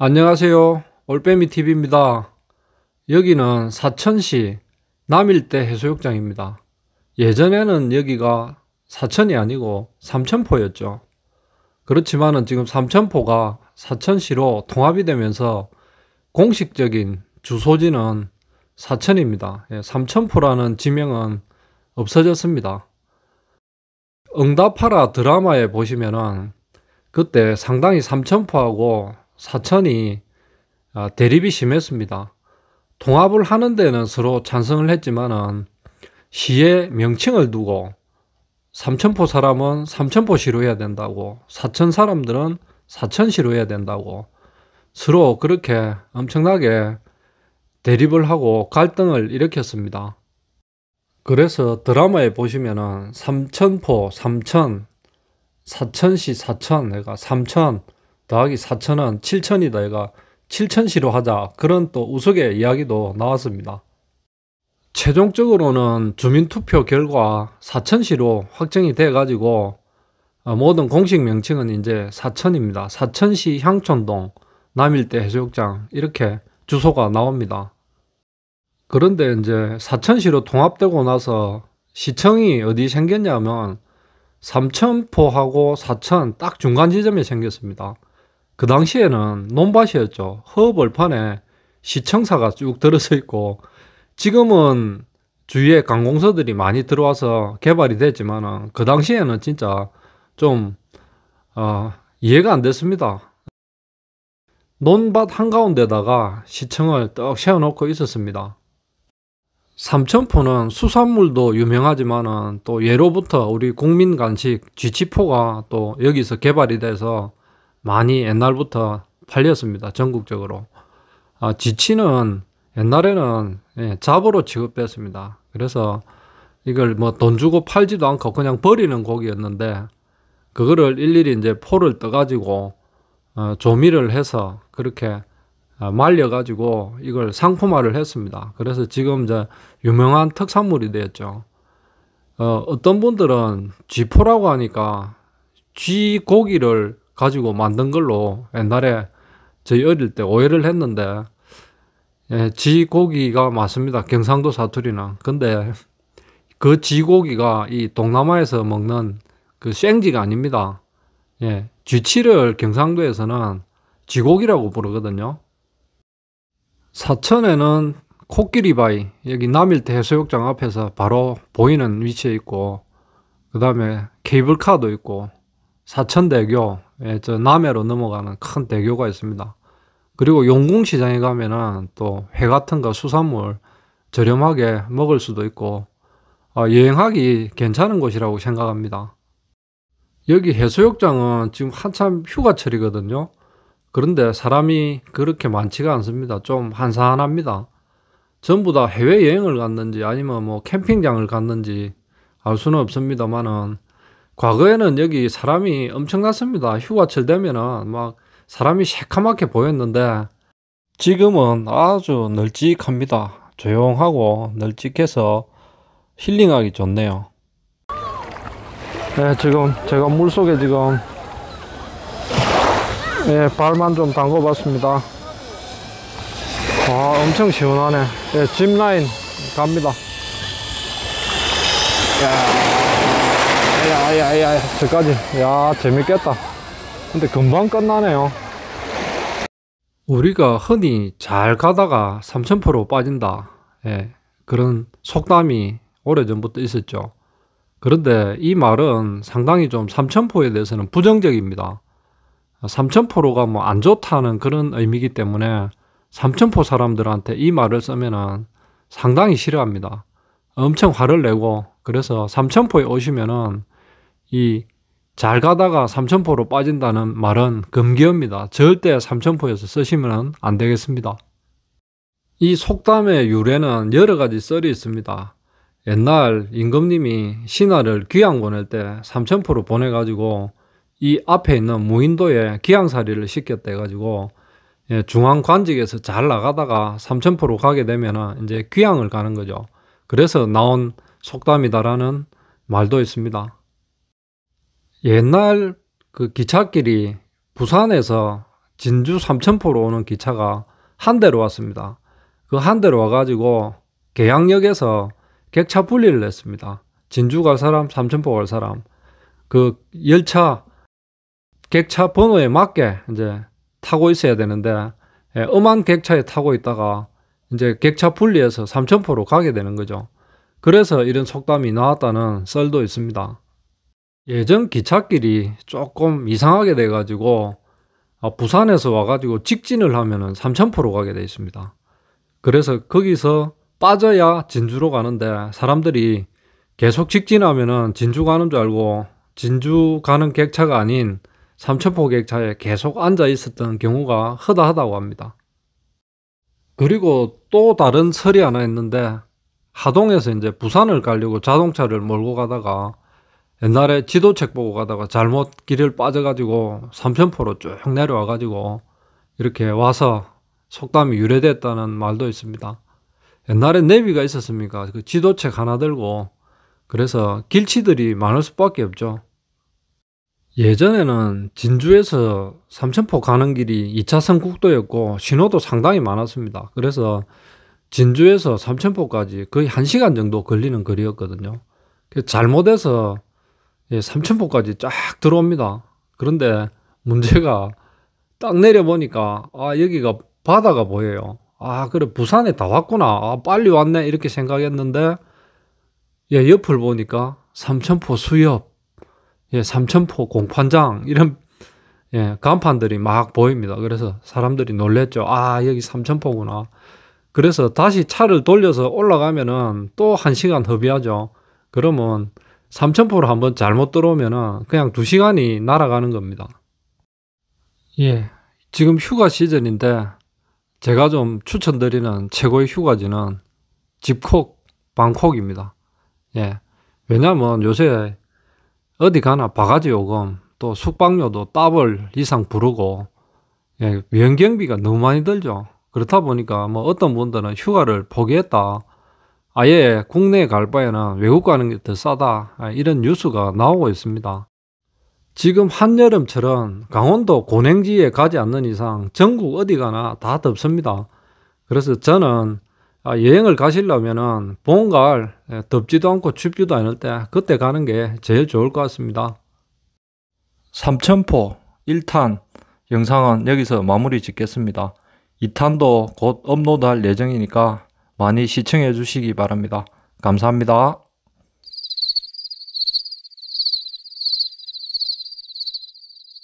안녕하세요. 올빼미 TV입니다. 여기는 사천시 남일대 해수욕장입니다. 예전에는 여기가 사천이 아니고 삼천포였죠. 그렇지만은 지금 삼천포가 사천시로 통합이 되면서 공식적인 주소지는 사천입니다. 예, 삼천포라는 지명은 없어졌습니다. 응답하라 드라마에 보시면은 그때 상당히 삼천포하고 사천이 아, 대립이 심했습니다. 통합을 하는 데는 서로 찬성을 했지만은 시의 명칭을 두고 삼천포 사람은 삼천포시로 해야 된다고 사천 사람들은 사천시로 해야 된다고 서로 그렇게 엄청나게 대립을 하고 갈등을 일으켰습니다. 그래서 드라마에 보시면은 삼천포 삼천 사천시 사천 내가 삼천 더하기 4천은 7천이다 얘가 7천시로 하자 그런 또우석의 이야기도 나왔습니다. 최종적으로는 주민투표 결과 4천시로 확정이 돼가지고 어, 모든 공식 명칭은 이제 사천입니다. 사천시 향촌동 남일대 해수욕장 이렇게 주소가 나옵니다. 그런데 이제 사천시로 통합되고 나서 시청이 어디 생겼냐면 삼천포하고 사천 딱 중간 지점에 생겼습니다. 그 당시에는 논밭이었죠. 허벌판에 시청사가 쭉 들어서 있고 지금은 주위에 관공서들이 많이 들어와서 개발이 됐지만 그 당시에는 진짜 좀 어, 이해가 안 됐습니다. 논밭 한가운데다가 시청을 떡 세워놓고 있었습니다. 삼천포는 수산물도 유명하지만 또 예로부터 우리 국민간식 쥐치포가 또 여기서 개발이 돼서 많이 옛날부터 팔렸습니다. 전국적으로. 아, 지치는 옛날에는 예, 잡으로 취급됐습니다. 그래서 이걸 뭐 돈 주고 팔지도 않고 그냥 버리는 고기였는데 그거를 일일이 이제 포를 떠가지고 어, 조미를 해서 그렇게 어, 말려가지고 이걸 상품화를 했습니다. 그래서 지금 이제 유명한 특산물이 되었죠. 어, 어떤 분들은 쥐포라고 하니까 쥐고기를 가지고 만든 걸로 옛날에 저희 어릴 때 오해를 했는데 예, 지고기가 맞습니다. 경상도 사투리나. 근데 그 지고기가 이 동남아에서 먹는 그 생지가 아닙니다. 예, 쥐치를 경상도에서는 지고기라고 부르거든요. 사천에는 코끼리바위, 여기 남일대 해수욕장 앞에서 바로 보이는 위치에 있고, 그 다음에 케이블카도 있고, 사천대교, 예, 저 남해로 넘어가는 큰 대교가 있습니다. 그리고 용궁시장에 가면은 또 회 같은 거 수산물 저렴하게 먹을 수도 있고 어, 여행하기 괜찮은 곳이라고 생각합니다. 여기 해수욕장은 지금 한참 휴가철이거든요. 그런데 사람이 그렇게 많지가 않습니다. 좀 한산합니다. 전부 다 해외여행을 갔는지 아니면 뭐 캠핑장을 갔는지 알 수는 없습니다만은 과거에는 여기 사람이 엄청났습니다. 휴가철 되면은 막 사람이 새카맣게 보였는데 지금은 아주 널찍합니다. 조용하고 널찍해서 힐링하기 좋네요. 네, 지금 제가 물속에 지금 예, 발만 좀 담궈 봤습니다. 아, 엄청 시원하네. 예, 짚라인 갑니다. 야야야 저까지 야 재밌겠다 근데 금방 끝나네요 우리가 흔히 잘 가다가 3000%로 빠진다 예, 그런 속담이 오래전부터 있었죠 그런데 이 말은 상당히 좀 3000%에 대해서는 부정적입니다 3000%가 뭐 안 좋다는 그런 의미이기 때문에 3000% 사람들한테 이 말을 쓰면은 상당히 싫어합니다 엄청 화를 내고 그래서 삼천포에 오시면은 이잘 가다가 삼천포로 빠진다는 말은 금기어입니다. 절대 삼천포에서 쓰시면 안 되겠습니다. 이 속담의 유래는 여러 가지 썰이 있습니다. 옛날 임금님이 신하를 귀양 보낼 때 삼천포로 보내가지고 이 앞에 있는 무인도에 귀양살이를 시켰대 가지고 예, 중앙 관직에서 잘 나가다가 삼천포로 가게 되면 이제 귀양을 가는 거죠. 그래서 나온 속담이다라는 말도 있습니다. 옛날 그 기찻길이 부산에서 진주 삼천포로 오는 기차가 한 대로 왔습니다. 그 한 대로 와가지고 계양역에서 객차 분리를 했습니다. 진주 갈 사람, 삼천포 갈 사람. 그 열차, 객차 번호에 맞게 이제 타고 있어야 되는데, 예, 엄한 객차에 타고 있다가 이제 객차 분리해서 삼천포로 가게 되는 거죠. 그래서 이런 속담이 나왔다는 썰도 있습니다. 예전 기찻길이 조금 이상하게 돼가지고 아, 부산에서 와가지고 직진을 하면은 3천포로 가게 돼 있습니다. 그래서 거기서 빠져야 진주로 가는데 사람들이 계속 직진하면은 진주 가는 줄 알고 진주 가는 객차가 아닌 삼천포 객차에 계속 앉아 있었던 경우가 허다하다고 합니다. 그리고 또 다른 설이 하나 있는데 하동에서 이제 부산을 가려고 자동차를 몰고 가다가 옛날에 지도책 보고 가다가 잘못 길을 빠져가지고 삼천포로 쭉 내려와가지고 이렇게 와서 속담이 유래됐다는 말도 있습니다. 옛날에 내비가 있었습니까? 그 지도책 하나 들고 그래서 길치들이 많을 수밖에 없죠. 예전에는 진주에서 삼천포 가는 길이 2차선 국도였고 신호도 상당히 많았습니다. 그래서 진주에서 삼천포까지 거의 1시간 정도 걸리는 거리였거든요. 그 잘못해서 예, 3,000포까지 쫙 들어옵니다. 그런데 문제가 딱 내려보니까 아 여기가 바다가 보여요. 아 그래 부산에 다 왔구나. 아 빨리 왔네 이렇게 생각했는데 예 옆을 보니까 삼천포 수협, 예 삼천포 공판장 이런 예 간판들이 막 보입니다. 그래서 사람들이 놀랬죠. 아 여기 삼천포구나. 그래서 다시 차를 돌려서 올라가면은 또 한 시간 허비하죠. 그러면 삼천포로 한번 잘못 들어오면은 그냥 두 시간이 날아가는 겁니다. 예. 지금 휴가 시즌인데 제가 좀 추천드리는 최고의 휴가지는 집콕, 방콕입니다. 예. 왜냐면 요새 어디 가나 바가지 요금 또 숙박료도 더블 이상 부르고 예, 여행 경비가 너무 많이 들죠. 그렇다 보니까 뭐 어떤 분들은 휴가를 포기했다. 아예 국내에 갈 바에는 외국 가는 게 더 싸다 아, 이런 뉴스가 나오고 있습니다. 지금 한여름처럼 강원도 고냉지에 가지 않는 이상 전국 어디 가나 다 덥습니다. 그래서 저는 아, 여행을 가시려면은 봄, 가을 예, 덥지도 않고 춥지도 않을 때 그때 가는 게 제일 좋을 것 같습니다. 삼천포 1탄 영상은 여기서 마무리 짓겠습니다. 2탄도 곧 업로드할 예정이니까 많이 시청해 주시기 바랍니다. 감사합니다.